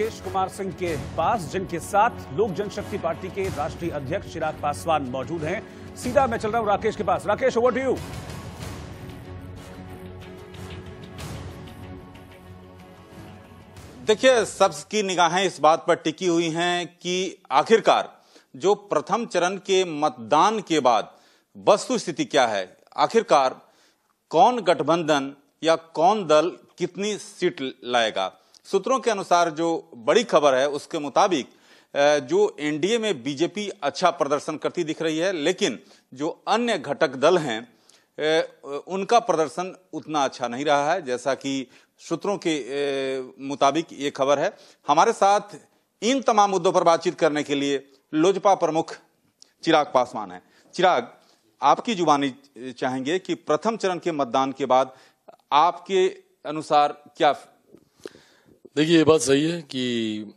राकेश कुमार सिंह के पास जिनके साथ लोक जनशक्ति पार्टी के राष्ट्रीय अध्यक्ष चिराग पासवान मौजूद हैं सीधा मैं चल रहा हूं राकेश के पास राकेश ओवर टू यू देखिए सबकी निगाहें इस बात पर टिकी हुई हैं कि आखिरकार जो प्रथम चरण के मतदान के बाद वस्तु स्थिति क्या है आखिरकार कौन गठबंधन या कौन दल कितनी सीट लाएगा सूत्रों के अनुसार जो बड़ी खबर है उसके मुताबिक जो एनडीए में बीजेपी अच्छा प्रदर्शन करती दिख रही है लेकिन जो अन्य घटक दल हैं उनका प्रदर्शन उतना अच्छा नहीं रहा है जैसा कि सूत्रों के मुताबिक ये खबर है हमारे साथ इन तमाम मुद्दों पर बातचीत करने के लिए लोजपा प्रमुख चिराग पासवान है चिराग आपकी जुबानी चाहेंगे कि प्रथम चरण के मतदान के बाद आपके अनुसार क्या देखिए ये बात सही है कि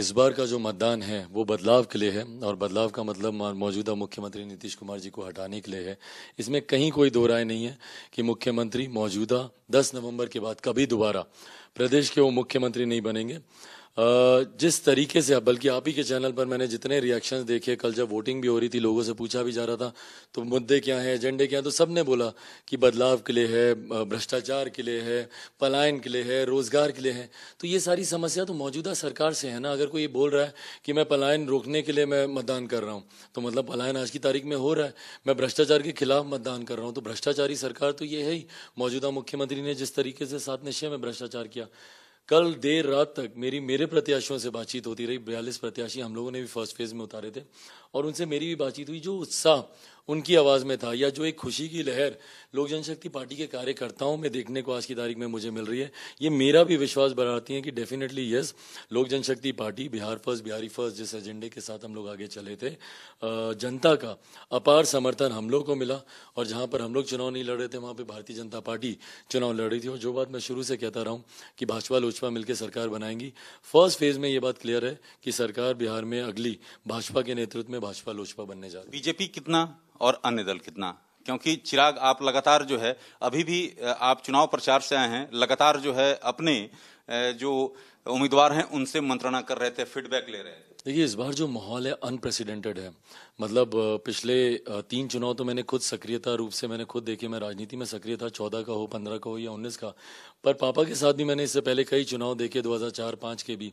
इस बार का जो मतदान है वो बदलाव के लिए है और बदलाव का मतलब मौजूदा मुख्यमंत्री नीतीश कुमार जी को हटाने के लिए है इसमें कहीं कोई दो राय नहीं है कि मुख्यमंत्री मौजूदा 10 नवंबर के बाद कभी दोबारा प्रदेश के वो मुख्यमंत्री नहीं बनेंगे जिस तरीके से बल्कि आप ही के चैनल पर मैंने जितने रिएक्शन देखे कल जब वोटिंग भी हो रही थी लोगों से पूछा भी जा रहा था तो मुद्दे क्या है एजेंडे क्या है तो सब ने बोला कि बदलाव के लिए है भ्रष्टाचार के लिए है पलायन के लिए है रोजगार के लिए है तो ये सारी समस्या तो मौजूदा सरकार से है ना अगर कोई ये बोल रहा है कि मैं पलायन रोकने के लिए मैं मतदान कर रहा हूँ तो मतलब पलायन आज की तारीख में हो रहा है मैं भ्रष्टाचार के खिलाफ मतदान कर रहा हूँ तो भ्रष्टाचारी सरकार तो ये है ही मौजूदा मुख्यमंत्री ने जिस तरीके से सात निश्चय में भ्रष्टाचार किया कल देर रात तक मेरी मेरे प्रत्याशियों से बातचीत होती रही बयालीस प्रत्याशी हम लोगों ने भी फर्स्ट फेज में उतारे थे और उनसे मेरी भी बातचीत हुई जो उत्साह उनकी आवाज़ में था या जो एक खुशी की लहर लोक जनशक्ति पार्टी के कार्यकर्ताओं में देखने को आज की तारीख में मुझे मिल रही है ये मेरा भी विश्वास बढ़ाती है कि definitely yes Lok Janshakti Party Bihar first Bihari first जिस एजेंडे के साथ हम लोग आगे चले थे जनता का अपार समर्थन हम लोग को मिला और जहाँ पर हम लोग चुनाव नहीं लड़ रहे थे वहाँ पर भारतीय जनता पार्टी चुनाव लड़ रही थी और जो बात मैं शुरू से कहता रहा हूँ कि भाजपा लोजपा मिलकर सरकार बनाएंगी फर्स्ट फेज में ये बात क्लियर है कि सरकार बिहार में अगली भाजपा के नेतृत्व में भाजपा लोजपा बनने जा रही बीजेपी कितना और अन्य दल कितना क्योंकि चिराग आप लगातार जो है अभी भी आप चुनाव प्रचार से आए हैं लगातार जो है अपने जो उम्मीदवार हैं उनसे मंत्रणा कर रहे थे फीडबैक ले रहे थे देखिए इस बार जो माहौल है अनप्रेसिडेंटेड है मतलब पिछले तीन चुनाव तो मैंने खुद सक्रियता रूप से मैंने खुद देखे मैं राजनीति में सक्रिय था चौदह का हो पंद्रह का हो या उन्नीस का पर पापा के साथ भी मैंने इससे पहले कई चुनाव देखे दो हजार के भी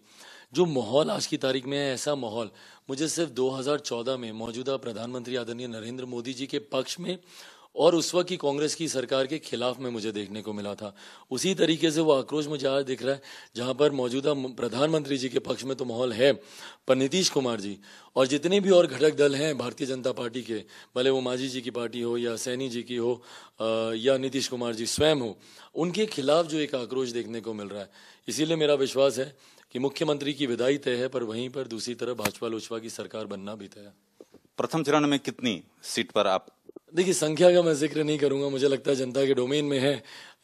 जो माहौल आज की तारीख में है ऐसा माहौल मुझे सिर्फ 2014 में मौजूदा प्रधानमंत्री आदरणीय नरेंद्र मोदी जी के पक्ष में और उस वक्त की कांग्रेस की सरकार के खिलाफ में मुझे देखने को मिला था उसी तरीके से वो आक्रोश मुझे आज दिख रहा है जहां पर मौजूदा प्रधानमंत्री जी के पक्ष में तो माहौल है पर नीतीश कुमार जी और जितने भी और घटक दल हैं भारतीय जनता पार्टी के भले वो माझी जी की पार्टी हो या सैनी जी की हो आ, या नीतीश कुमार जी स्वयं हो उनके खिलाफ जो एक आक्रोश देखने को मिल रहा है इसीलिए मेरा विश्वास है कि मुख्यमंत्री की विदाई तय है पर वहीं पर दूसरी तरफ भाजपा लोजपा की सरकार बनना भी तय है प्रथम चरण में कितनी सीट पर आप देखिए संख्या का मैं जिक्र नहीं करूंगा मुझे लगता है जनता के डोमेन में है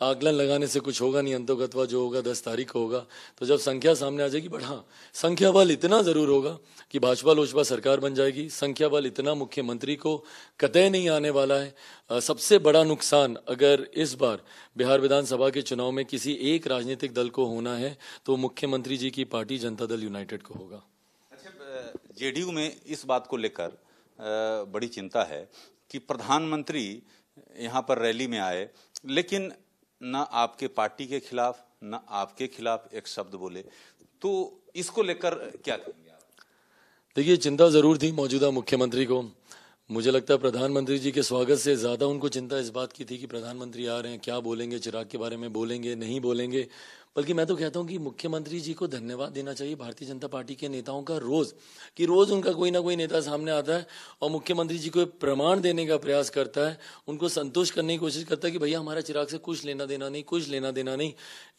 आकलन लगाने से कुछ होगा नहीं अंतोगतवा जो होगा दस तारीख को होगा तो जब संख्या सामने आ जाएगी बट हाँ संख्या बल इतना जरूर होगा कि भाजपा लोजपा सरकार बन जाएगी संख्या बल इतना मुख्यमंत्री को कतई नहीं आने वाला है आ, सबसे बड़ा नुकसान अगर इस बार बिहार विधानसभा के चुनाव में किसी एक राजनीतिक दल को होना है तो मुख्यमंत्री जी की पार्टी जनता दल यूनाइटेड को होगा अच्छा जेडीयू में इस बात को लेकर बड़ी चिंता है कि प्रधानमंत्री यहाँ पर रैली में आए लेकिन न आपके पार्टी के खिलाफ न आपके खिलाफ एक शब्द बोले तो इसको लेकर क्या कहेंगे देखिए चिंता ज़रूर थी मौजूदा मुख्यमंत्री को मुझे लगता है प्रधानमंत्री जी के स्वागत से ज़्यादा उनको चिंता इस बात की थी कि प्रधानमंत्री आ रहे हैं क्या बोलेंगे चिराग के बारे में बोलेंगे नहीं बोलेंगे बल्कि मैं तो कहता हूं कि मुख्यमंत्री जी को धन्यवाद देना चाहिए भारतीय जनता पार्टी के नेताओं का रोज कि रोज उनका कोई ना कोई नेता सामने आता है और मुख्यमंत्री जी को प्रमाण देने का प्रयास करता है उनको संतुष्ट करने की कोशिश करता है कि भैया हमारा चिराग से कुछ लेना देना नहीं कुछ लेना देना नहीं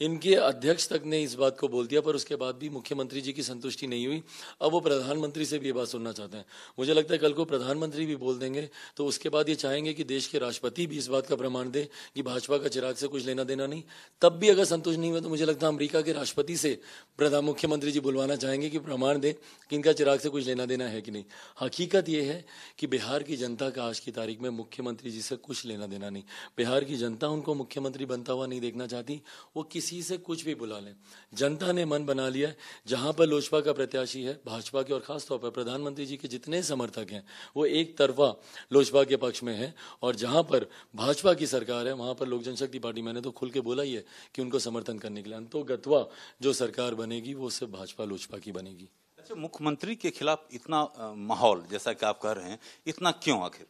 इनके अध्यक्ष तक ने इस बात को बोल दिया पर उसके बाद भी मुख्यमंत्री जी की संतुष्टि नहीं हुई अब वो प्रधानमंत्री से भी ये बात सुनना चाहते हैं मुझे लगता है कल को प्रधानमंत्री भी बोल देंगे तो उसके बाद ये चाहेंगे कि देश के राष्ट्रपति भी इस बात का प्रमाण दे कि भाजपा का चिराग से कुछ लेना देना नहीं तब भी अगर संतुष्ट नहीं हुआ तो मुझे लगता है अमेरिका के राष्ट्रपति से प्रधान मुख्यमंत्री जी बुलवाना चाहेंगे कि प्रमाण दें कि इनका चिराग से कुछ लेना देना है कि नहीं हकीकत यह है कि बिहार की जनता का आज की तारीख में मुख्यमंत्री जी से कुछ लेना देना नहीं बिहार की जनता उनको मुख्यमंत्री बनता हुआ नहीं देखना चाहती वो किसी से कुछ भी बुला लें जनता ने मन बना लिया जहां पर लोजपा का प्रत्याशी है भाजपा के और खासतौर पर प्रधानमंत्री जी के जितने समर्थक हैं वो एक तरफा लोजपा के पक्ष में है और जहां पर भाजपा की सरकार है वहां पर लोक जनशक्ति पार्टी मैंने तो खुल के बोला ही है कि उनको समर्थन करने के लिए तो गतवा जो सरकार बनेगी वो सिर्फ भाजपा लोजपा की बनेगी अच्छा मुख्यमंत्री के खिलाफ इतना माहौल जैसा कि आप कह रहे हैं इतना क्यों आखिर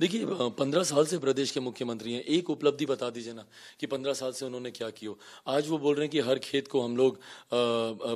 देखिए पंद्रह साल से प्रदेश के मुख्यमंत्री हैं एक उपलब्धि बता दीजिए ना कि पंद्रह साल से उन्होंने क्या किया आज वो बोल रहे हैं कि हर खेत को हम लोग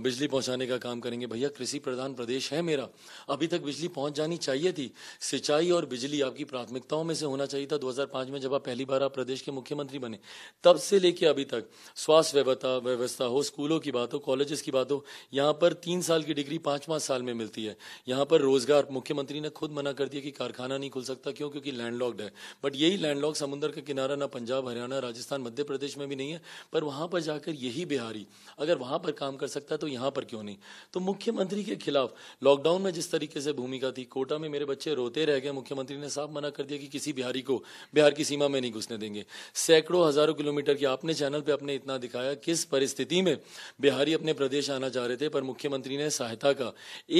बिजली पहुंचाने का काम करेंगे भैया कृषि प्रधान प्रदेश है मेरा अभी तक बिजली पहुंच जानी चाहिए थी सिंचाई और बिजली आपकी प्राथमिकताओं में से होना चाहिए था दो में जब आप पहली बार आप प्रदेश के मुख्यमंत्री बने तब से लेके अभी तक स्वास्थ्य व्यवस्था व्यवस्था हो स्कूलों की बात हो कॉलेजेस की बात हो यहाँ पर तीन साल की डिग्री पाँच पाँच साल में मिलती है यहाँ पर रोजगार मुख्यमंत्री ने खुद मना कर दिया कि कारखाना नहीं खुल सकता क्यों क्योंकि लैंडलॉक्ड है बट यही लैंडलॉक समुद्र का किनारा ना पंजाब हरियाणा राजस्थान मध्य प्रदेश में भी नहीं है पर वहाँ पर जाकर यही बिहारी अगर वहाँ पर काम कर सकता है तो यहाँ पर क्यों नहीं तो मुख्यमंत्री के खिलाफ लॉकडाउन में जिस तरीके से भूमिका थी कोटा में मेरे बच्चे रोते रह गए मुख्यमंत्री ने साफ मना कर दिया कि किसी बिहारी को बिहार की सीमा में नहीं घुसने देंगे सैकड़ों हजारों किलोमीटर की आपने चैनल पर अपने इतना दिखाया किस परिस्थिति में बिहारी अपने प्रदेश आना चाह रहे थे पर मुख्यमंत्री ने सहायता का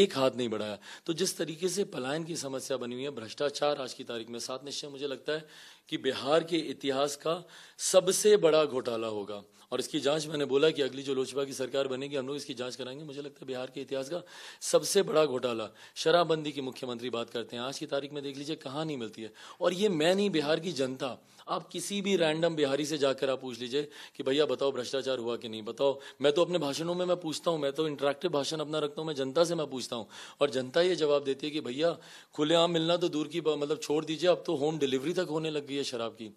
एक हाथ नहीं बढ़ाया तो जिस तरीके से पलायन की समस्या बनी हुई है भ्रष्टाचार आज की तारीख में साथ निश्चय मुझे लगता है कि बिहार के इतिहास का सबसे बड़ा घोटाला होगा और इसकी जांच मैंने बोला कि अगली जो लोजपा की सरकार बनेगी हम लोग इसकी जांच कराएंगे मुझे लगता है बिहार के इतिहास का सबसे बड़ा घोटाला शराबबंदी की मुख्यमंत्री बात करते हैं आज की तारीख में देख लीजिए कहाँ नहीं मिलती है और ये मैं नहीं बिहार की जनता आप किसी भी रैंडम बिहारी से जाकर आप पूछ लीजिए कि भैया बताओ भ्रष्टाचार हुआ कि नहीं बताओ मैं तो अपने भाषणों में मैं पूछता हूँ मैं तो इंटरेक्टिव भाषण अपना रखता हूँ मैं जनता से मैं पूछता हूँ और जनता ये जवाब देती है कि भैया खुलेआम मिलना तो दूर की मतलब छोड़ दीजिए अब तो होम डिलीवरी तक होने लग गई है शराब की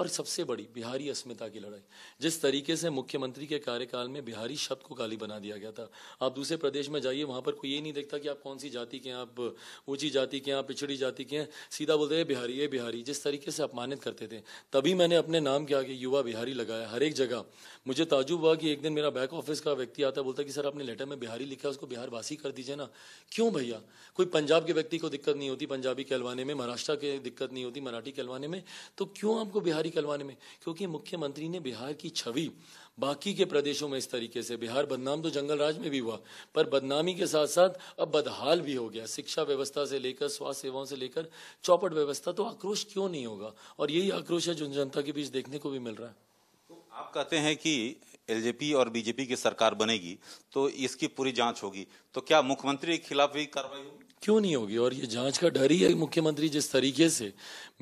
और सबसे बड़ी बिहारी अस्मिता की लड़ाई जिस तरीके से मुख्यमंत्री के कार्यकाल में बिहारी शब्द को काली बना दिया गया था आप दूसरे प्रदेश में जाइए वहाँ पर कोई ये नहीं देखता कि आप कौन सी जाति के हैं आप ऊंची जाति के हैं आप पिछड़ी जाति के हैं सीधा बोलते हैं बिहारी ये बिहारी जिस तरीके से अपमानित करते थे तभी मैंने अपने नाम के आगे युवा बिहारी लगाया हर एक जगह मुझे ताजुब हुआ कि एक दिन मेरा बैक ऑफिस का व्यक्ति आता बोलता कि सर आपने लेटर में बिहारी लिखा उसको बिहार वासी कर दीजिए ना क्यों भैया कोई पंजाब के व्यक्ति को दिक्कत नहीं होती पंजाबी कहलवाने में महाराष्ट्र के दिक्कत नहीं होती मराठी कहलवाने में तो क्यों आपको बिहारी कलवाने में क्योंकि मुख्यमंत्री ने बिहार की छवि बाकी के प्रदेशों में इस तरीके से बिहार बदनाम तो जंगल राज में भी हुआ पर बदनामी के साथ साथ अब बदहाल भी हो गया शिक्षा व्यवस्था से लेकर स्वास्थ्य सेवाओं से लेकर चौपट व्यवस्था तो आक्रोश क्यों नहीं होगा और यही आक्रोश है जो जनता के बीच देखने को भी मिल रहा है तो आप कहते हैं कि एलजेपी और बीजेपी की सरकार बनेगी तो इसकी पूरी जांच होगी तो क्या मुख्यमंत्री के खिलाफ भी कार्रवाई होगी क्यों नहीं होगी और ये जांच का डर ही है मुख्यमंत्री जिस तरीके से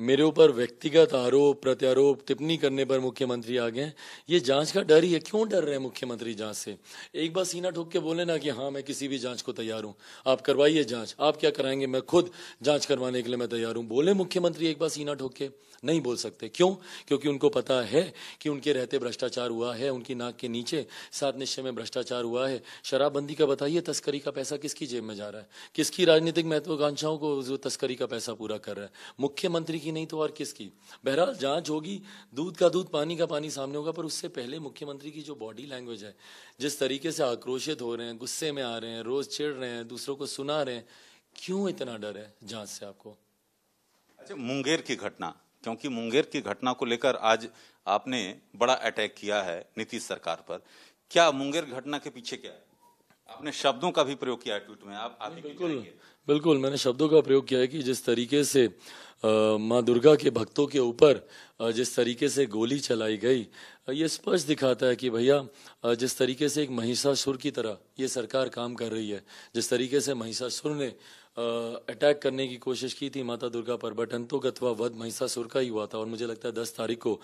मेरे ऊपर व्यक्तिगत आरोप प्रत्यारोप टिप्पणी करने पर मुख्यमंत्री आ गए ये जांच का डर ही है क्यों डर रहे हैं मुख्यमंत्री जांच से एक बार सीना ठोक के बोले ना कि हाँ मैं किसी भी जांच को तैयार हूँ आप करवाइए जांच आप क्या कराएंगे मैं खुद जांच करवाने के लिए मैं तैयार हूँ बोले मुख्यमंत्री एक बार सीना ठोक के नहीं बोल सकते क्यों क्योंकि उनको पता है कि उनके रहते भ्रष्टाचार हुआ है उनकी नाक के नीचे सात निश्चय में भ्रष्टाचार हुआ है शराबबंदी का बताइए तस्करी का पैसा किसकी जेब में जा रहा है किसकी राजनीतिक महत्वाकांक्षाओं को तस्करी का पैसा पूरा कर रहा है मुख्यमंत्री की की नहीं तो और किसकी बहरहाल जांच होगी दूध का दूध पानी का पानी सामने होगा पर उससे पहले मुख्यमंत्री की जो बॉडी लैंग्वेज है जिस तरीके से आक्रोशित हो रहे हैं गुस्से में आ रहे हैं रोज चिड़ रहे हैं दूसरों को सुना रहे हैं क्यों इतना डर है जांच से आपको अच्छा मुंगेर की घटना क्योंकि मुंगेर की घटना को लेकर आज आपने बड़ा अटैक किया है नीतीश सरकार पर क्या मुंगेर घटना के पीछे क्या है आपने शब्दों का भी प्रयोग किया ट्वीट में आप, आप बिल्कुल बिल्कुल मैंने शब्दों का प्रयोग किया है कि जिस तरीके से माँ दुर्गा के भक्तों के ऊपर जिस तरीके से गोली चलाई गई ये स्पष्ट दिखाता है कि भैया जिस तरीके से एक महिषासुर की तरह ये सरकार काम कर रही है जिस तरीके से महिषासुर ने अटैक करने की कोशिश की थी माता दुर्गा पर बट अंतो वध महिषासुर का ही हुआ था और मुझे लगता है दस तारीख को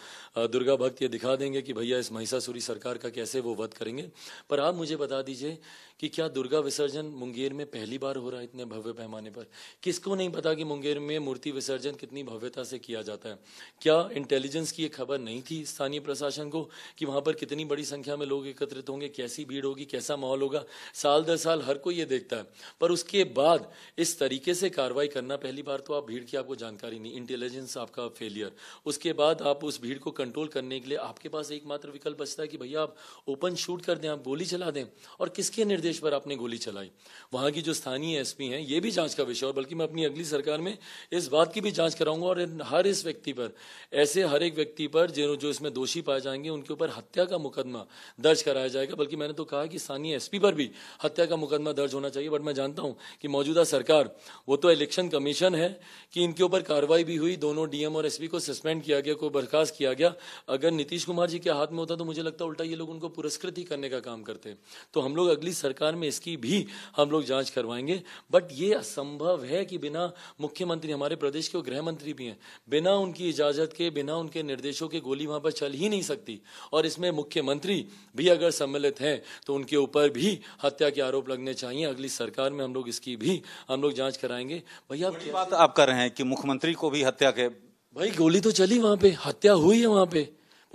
दुर्गा भक्त ये दिखा देंगे कि भैया इस महिषासुरी सरकार का कैसे वो वध करेंगे पर आप मुझे बता दीजिए कि क्या दुर्गा विसर्जन मुंगेर में पहली बार हो रहा है इतने भव्य पैमाने पर किसको नहीं पता कि मुंगेर में मूर्ति विसर्जन कितनी भव्यता से किया जाता है क्या इंटेलिजेंस की ये खबर नहीं थी स्थानीय प्रशासन को कि वहां पर कितनी बड़ी संख्या में लोग एकत्रित होंगे कैसी भीड़ होगी कैसा माहौल होगा साल दर साल हर कोई ये देखता है पर उसके बाद इस तरीके से कार्रवाई करना पहली बार तो आप भीड़ की आपको जानकारी नहीं इंटेलिजेंस आपका फेलियर उसके बाद आप उस भीड़ को कंट्रोल करने के लिए आपके पास एकमात्र विकल्प बचता है कि भैया आप ओपन शूट कर दें आप गोली चला दें और किसके निर्देश पर आपने गोली चलाई वहां की जो स्थानीय एस हैं ये भी जांच का विषय और बल्कि मैं अपनी अगली सरकार में इस बात की भी जांच कराऊंगा और हर इस व्यक्ति पर ऐसे हर एक व्यक्ति पर जो जो इसमें दोषी पाए जाएंगे उनके ऊपर हत्या का मुकदमा दर्ज कराया जाएगा बल्कि मैंने तो कहा कि स्थानीय एसपी पर भी हत्या का मुकदमा दर्ज होना चाहिए बट मैं जानता हूं कि मौजूदा सरकार सरकार वो तो इलेक्शन कमीशन है कि इनके ऊपर कार्रवाई भी हुई दोनों डीएम और एसपी को सस्पेंड किया गया को बर्खास्त किया गया अगर नीतीश कुमार जी के हाथ में होता तो मुझे लगता उल्टा ये लोग उनको पुरस्कृत ही करने का काम करते तो हम लोग अगली सरकार में इसकी भी हम लोग जांच करवाएंगे बट ये असंभव है कि बिना मुख्यमंत्री हमारे प्रदेश के गृह मंत्री भी हैं बिना उनकी इजाजत के बिना उनके निर्देशों के गोली वहां पर चल ही नहीं सकती और इसमें मुख्यमंत्री भी अगर सम्मिलित हैं तो उनके ऊपर भी हत्या के आरोप लगने चाहिए अगली सरकार में हम लोग इसकी भी हम हम लोग जांच कराएंगे भैया आप बात आप कर रहे हैं कि मुख्यमंत्री को भी हत्या के भाई गोली तो चली वहां पे हत्या हुई है वहां पे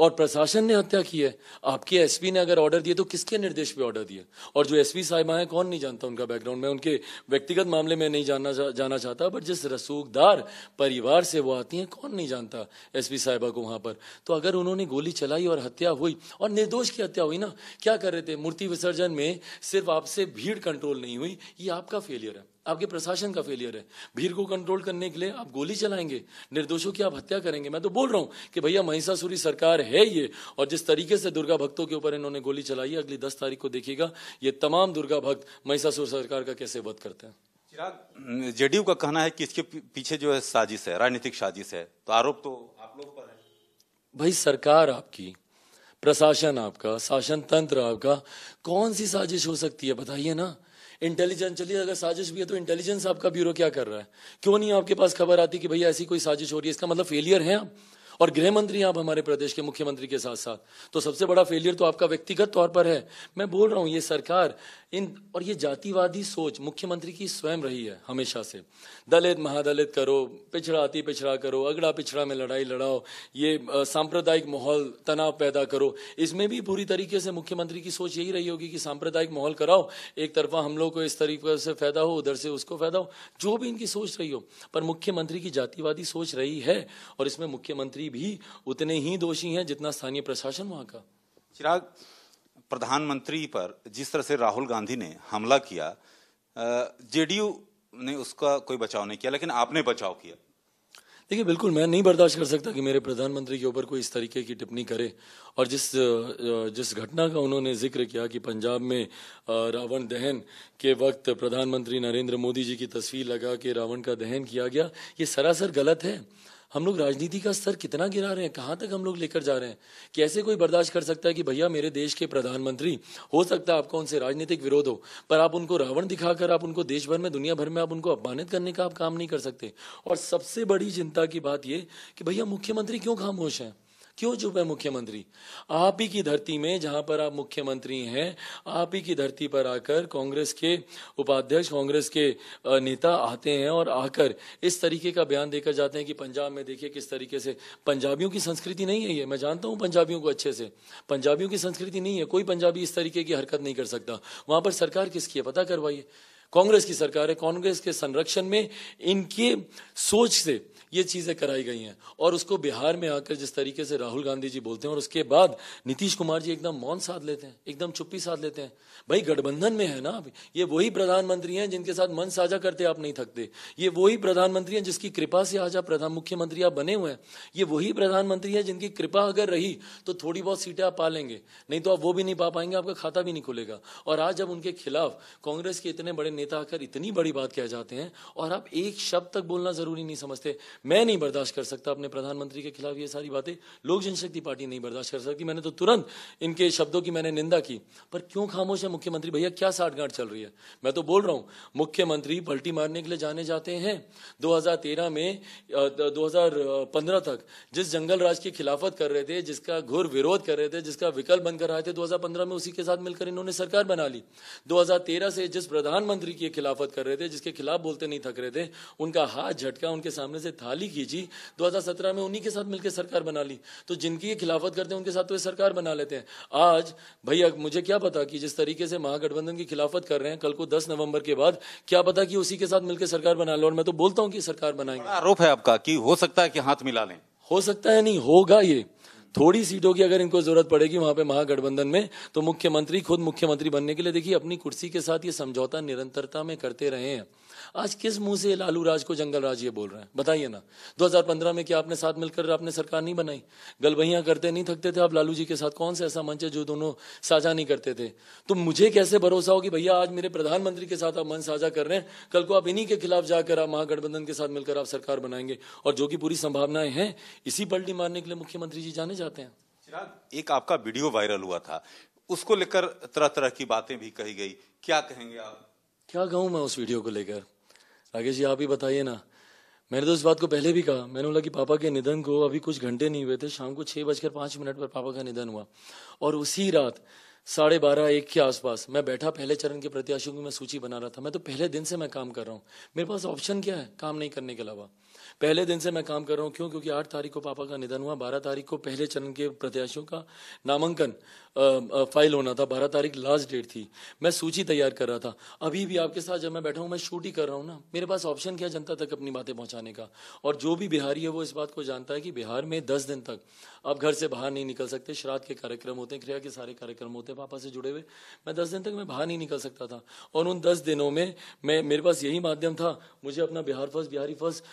और प्रशासन ने हत्या की है आपके एसपी ने अगर ऑर्डर दिए तो किसके निर्देश पे ऑर्डर दिए और जो एसपी पी हैं कौन नहीं जानता उनका बैकग्राउंड मैं उनके व्यक्तिगत मामले में नहीं जानना जा, जाना चाहता बट जिस रसूखदार परिवार से वो आती हैं कौन नहीं जानता एसपी साहिबा को वहां पर तो अगर उन्होंने गोली चलाई और हत्या हुई और निर्दोष की हत्या हुई ना क्या कर रहे थे मूर्ति विसर्जन में सिर्फ आपसे भीड़ कंट्रोल नहीं हुई ये आपका फेलियर है आपके प्रशासन का फेलियर है भीड़ को कंट्रोल करने के लिए आप गोली चलाएंगे निर्दोषों की आप हत्या करेंगे मैं तो बोल रहा हूं कि भैया महिषासुरी सरकार है ये और जिस तरीके से दुर्गा भक्तों के ऊपर इन्होंने गोली चलाई अगली दस तारीख को देखिएगा ये तमाम दुर्गा भक्त महिषासुर सरकार का कैसे वध करते हैं चिराग जेडीयू का कहना है कि इसके पीछे जो है साजिश है राजनीतिक साजिश है तो आरोप तो आप लोग पर है भाई सरकार आपकी प्रशासन आपका शासन तंत्र आपका कौन सी साजिश हो सकती है बताइए ना इंटेलिजेंस चलिए अगर साजिश भी है तो इंटेलिजेंस आपका ब्यूरो क्या कर रहा है क्यों नहीं आपके पास खबर आती कि भैया ऐसी कोई साजिश हो रही है इसका मतलब फेलियर है आप और गृह मंत्री आप हमारे प्रदेश के मुख्यमंत्री के साथ साथ तो सबसे बड़ा फेलियर तो आपका व्यक्तिगत तौर पर है मैं बोल रहा हूं ये सरकार इन और ये जातिवादी सोच मुख्यमंत्री की स्वयं रही है हमेशा से दलित महादलित करो पिछड़ा अति पिछड़ा करो अगड़ा पिछड़ा में लड़ाई लड़ाओ ये सांप्रदायिक माहौल तनाव पैदा करो इसमें भी पूरी तरीके से मुख्यमंत्री की सोच यही रही होगी कि सांप्रदायिक माहौल कराओ एक तरफा हम लोग को इस तरीके से फायदा हो उधर से उसको फायदा हो जो भी इनकी सोच रही हो पर मुख्यमंत्री की जातिवादी सोच रही है और इसमें मुख्यमंत्री मंत्री भी उतने ही दोषी हैं जितना स्थानीय प्रशासन वहां का चिराग प्रधानमंत्री पर जिस तरह से राहुल गांधी ने हमला किया जेडीयू ने उसका कोई बचाव नहीं किया लेकिन आपने बचाव किया देखिए बिल्कुल मैं नहीं बर्दाश्त कर सकता कि मेरे प्रधानमंत्री के ऊपर कोई इस तरीके की टिप्पणी करे और जिस जिस घटना का उन्होंने जिक्र किया कि पंजाब में रावण दहन के वक्त प्रधानमंत्री नरेंद्र मोदी जी की तस्वीर लगा के रावण का दहन किया गया ये सरासर गलत है हम लोग राजनीति का स्तर कितना गिरा रहे हैं कहाँ तक हम लोग लेकर जा रहे हैं कैसे कोई बर्दाश्त कर सकता है कि भैया मेरे देश के प्रधानमंत्री हो सकता है आपका उनसे राजनीतिक विरोध हो पर आप उनको रावण दिखाकर आप उनको देश भर में दुनिया भर में आप उनको अपमानित करने का आप काम नहीं कर सकते और सबसे बड़ी चिंता की बात ये कि भैया मुख्यमंत्री क्यों खामोश हैं क्यों चुप है मुख्यमंत्री आप ही की धरती में जहां पर आप मुख्यमंत्री हैं आप ही की धरती पर आकर कांग्रेस के उपाध्यक्ष कांग्रेस के नेता आते हैं और आकर इस तरीके का बयान देकर जाते हैं कि पंजाब में देखिए किस तरीके से पंजाबियों की संस्कृति नहीं है ये मैं जानता हूँ पंजाबियों को अच्छे से पंजाबियों की संस्कृति नहीं है कोई पंजाबी इस तरीके की हरकत नहीं कर सकता वहां पर सरकार किसकी है पता करवाइए कांग्रेस की सरकार है कांग्रेस के संरक्षण में इनके सोच से ये चीज़ें कराई गई हैं और उसको बिहार में आकर जिस तरीके से राहुल गांधी जी बोलते हैं और उसके बाद नीतीश कुमार जी एकदम मौन साध लेते हैं एकदम चुप्पी साध लेते हैं भाई गठबंधन में है ना अभी ये वही प्रधानमंत्री हैं जिनके साथ मन साझा करते आप नहीं थकते ये वही प्रधानमंत्री हैं जिसकी कृपा से आज आप प्रधान मुख्यमंत्री आप बने हुए हैं ये वही प्रधानमंत्री है जिनकी कृपा अगर रही तो थोड़ी बहुत सीटें आप पा लेंगे नहीं तो आप वो भी नहीं पा पाएंगे आपका खाता भी नहीं खुलेगा और आज जब उनके खिलाफ कांग्रेस के इतने बड़े नेता आकर इतनी बड़ी बात कह जाते हैं और आप एक शब्द तक बोलना जरूरी नहीं समझते मैं नहीं बर्दाश्त कर सकता अपने प्रधानमंत्री के खिलाफ ये सारी बातें लोक जनशक्ति पार्टी नहीं बर्दाश्त कर सकती मैंने तो तुरंत इनके शब्दों की मैंने निंदा की पर क्यों खामोश है मुख्यमंत्री भैया क्या साठगांठ चल रही है मैं तो बोल रहा हूँ मुख्यमंत्री पलटी मारने के लिए जाने जाते हैं दो में दो तक जिस जंगल राज की खिलाफत कर रहे थे जिसका घोर विरोध कर रहे थे जिसका विकल्प बनकर आए थे दो में उसी के साथ मिलकर इन्होंने सरकार बना ली दो से जिस प्रधानमंत्री की खिलाफत कर रहे थे जिसके खिलाफ बोलते नहीं थक रहे थे उनका हाथ झटका उनके सामने से था बहाली की जी 2017 में उन्हीं के साथ मिलकर सरकार बना ली तो जिनकी ये खिलाफत करते हैं उनके साथ तो ये सरकार बना लेते हैं आज भैया मुझे क्या पता कि जिस तरीके से महागठबंधन की खिलाफत कर रहे हैं कल को दस नवंबर के बाद क्या पता कि उसी के साथ मिलकर सरकार बना लो और मैं तो बोलता हूँ कि सरकार बनाएंगे आरोप है आपका कि हो सकता है कि हाथ मिला लें हो सकता है नहीं होगा ये थोड़ी सीटों की अगर इनको जरूरत पड़ेगी वहां पे महागठबंधन में तो मुख्यमंत्री खुद मुख्यमंत्री बनने के लिए देखिए अपनी कुर्सी के साथ ये समझौता निरंतरता में करते रहे हैं आज किस मुंह से लालू राज को जंगल राज ये बोल रहे हैं बताइए ना 2015 में क्या आपने साथ मिलकर आपने सरकार नहीं बनाई गलबहियां करते नहीं थकते थे आप लालू जी के साथ कौन सा ऐसा मंच है जो दोनों साझा नहीं करते थे तो मुझे कैसे भरोसा हो कि भैया आज मेरे प्रधानमंत्री के साथ आप मन साझा कर रहे हैं कल को आप इन्हीं के खिलाफ जाकर आप महागठबंधन के साथ मिलकर आप सरकार बनाएंगे और जो की पूरी संभावनाएं हैं इसी पलटी मारने के लिए मुख्यमंत्री जी जाने जा जाते हैं चिराग एक आपका वीडियो वायरल हुआ था उसको लेकर तरह तरह की बातें भी कही गई क्या कहेंगे आप क्या कहूँ मैं उस वीडियो को लेकर राकेश जी आप ही बताइए ना मैंने तो इस बात को पहले भी कहा मैंने बोला कि पापा के निधन को अभी कुछ घंटे नहीं हुए थे शाम को छह बजकर पांच मिनट पर पापा का निधन हुआ और उसी रात साढ़े बारह एक के आसपास मैं बैठा पहले चरण के प्रत्याशियों की मैं सूची बना रहा था मैं तो पहले दिन से मैं काम कर रहा हूँ मेरे पास ऑप्शन क्या है काम नहीं करने के अलावा पहले दिन से मैं काम कर रहा हूँ क्यों क्योंकि आठ तारीख को पापा का निधन हुआ बारह तारीख को पहले चरण के प्रत्याशियों का नामांकन फाइल होना था बारह तारीख लास्ट डेट थी मैं सूची तैयार कर रहा था अभी भी आपके साथ जब मैं बैठा हूँ मैं शूट ही कर रहा हूँ ना मेरे पास ऑप्शन क्या जनता तक अपनी बातें पहुँचाने का और जो भी बिहारी है वो इस बात को जानता है कि बिहार में दस दिन तक आप घर से बाहर नहीं निकल सकते श्राद्ध के कार्यक्रम होते हैं क्रिया के सारे कार्यक्रम होते हैं पापा से जुड़े हुए मैं दस दिन तक मैं बाहर नहीं निकल सकता था और उन दस दिनों में मैं मेरे पास यही माध्यम था मुझे अपना Bihar first Bihari first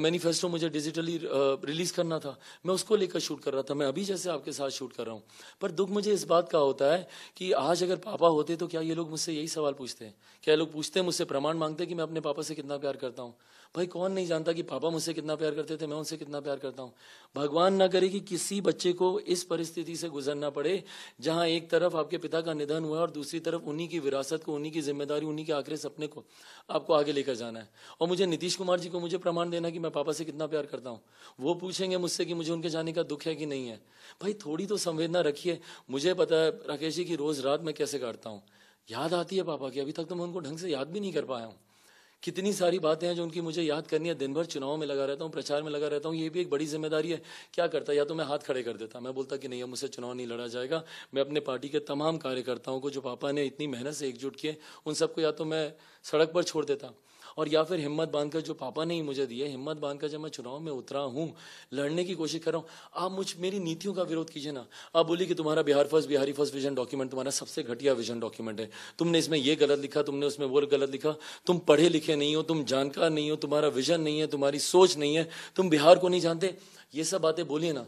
manifesto मुझे डिजिटली रिलीज करना था मैं उसको लेकर शूट कर रहा था मैं अभी जैसे आपके साथ शूट कर रहा हूँ पर दुख मुझे इस इस बात का होता है कि आज अगर पापा होते तो क्या ये लोग मुझसे यही सवाल पूछते हैं क्या लोग पूछते हैं मुझसे प्रमाण मांगते हैं कि मैं अपने पापा से कितना प्यार करता हूँ भाई कौन नहीं जानता कि पापा मुझसे कितना प्यार करते थे मैं उनसे कितना प्यार करता हूं भगवान ना करे कि किसी बच्चे को इस परिस्थिति से गुजरना पड़े जहां एक तरफ आपके पिता का निधन हुआ और दूसरी तरफ उन्हीं की विरासत को उन्हीं की जिम्मेदारी उन्हीं के आखिरी सपने को आपको आगे लेकर जाना है और मुझे नीतीश कुमार जी को मुझे प्रमाण देना कि मैं पापा से कितना प्यार करता हूँ वो पूछेंगे मुझसे कि मुझे उनके जाने का दुख है कि नहीं है भाई थोड़ी तो संवेदना रखिए मुझे पता है राकेश जी की रोज रात मैं कैसे काटता हूँ याद आती है पापा की अभी तक तो मैं उनको ढंग से याद भी नहीं कर पाया हूँ कितनी सारी बातें हैं जो उनकी मुझे याद करनी है दिन भर चुनाव में लगा रहता हूँ प्रचार में लगा रहता हूँ ये भी एक बड़ी जिम्मेदारी है क्या करता या तो मैं हाथ खड़े कर देता मैं बोलता कि नहीं अब मुझसे चुनाव नहीं लड़ा जाएगा मैं अपने पार्टी के तमाम कार्यकर्ताओं को जो पापा ने इतनी मेहनत से एकजुट किए उन सबको या तो मैं सड़क पर छोड़ देता और या फिर हिम्मत बांधकर जो पापा ने ही मुझे दिए हिम्मत बांधकर जब मैं चुनाव में उतरा हूँ लड़ने की कोशिश कर रहा हूँ आप मुझ मेरी नीतियों का विरोध कीजिए ना आप बोलिए कि तुम्हारा Bihar first Bihari first vision document तुम्हारा सबसे घटिया विजन डॉक्यूमेंट है तुमने इसमें यह गलत लिखा तुमने उसमें वो गलत लिखा तुम पढ़े लिखे नहीं हो तुम जानकार नहीं हो तुम्हारा विजन नहीं है तुम्हारी सोच नहीं है तुम बिहार को नहीं जानते ये सब बातें बोलिए ना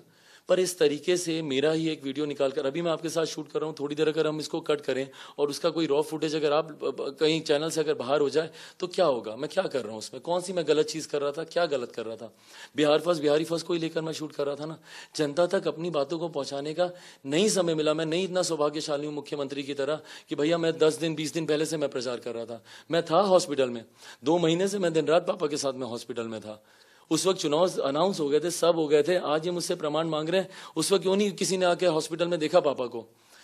पर इस तरीके से मेरा ही एक वीडियो निकाल कर अभी मैं आपके साथ शूट कर रहा हूँ थोड़ी देर अगर हम इसको कट करें और उसका कोई रॉ फुटेज अगर आप कहीं चैनल से अगर बाहर हो जाए तो क्या होगा मैं क्या कर रहा हूँ उसमें कौन सी मैं गलत चीज़ कर रहा था क्या गलत कर रहा था बिहार फर्स्ट बिहारी फर्स्ट को ही लेकर मैं शूट कर रहा था ना जनता तक अपनी बातों को पहुँचाने का नहीं समय मिला मैं नहीं इतना सौभाग्यशाली हूँ मुख्यमंत्री की तरह कि भैया मैं दस दिन बीस दिन पहले से मैं प्रचार कर रहा था मैं था हॉस्पिटल में दो महीने से मैं दिन रात पापा के साथ में हॉस्पिटल में था उस वक्त चुनाव अनाउंस हो गए थे सब हो गए थे आज ये मुझसे प्रमाण मांग रहे हैं उस वक्त क्यों नहीं किसी ने आके हॉस्पिटल में देखा पापा को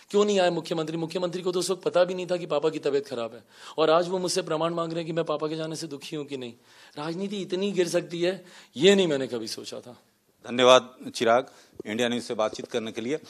क्यों नहीं आए मुख्यमंत्री मुख्यमंत्री को तो उस वक्त पता भी नहीं था कि पापा की तबीयत खराब है और आज वो मुझसे प्रमाण मांग रहे हैं कि मैं पापा के जाने से दुखी हूं कि नहीं राजनीति इतनी गिर सकती है ये नहीं मैंने कभी सोचा था धन्यवाद चिराग इंडिया न्यूज से बातचीत करने के लिए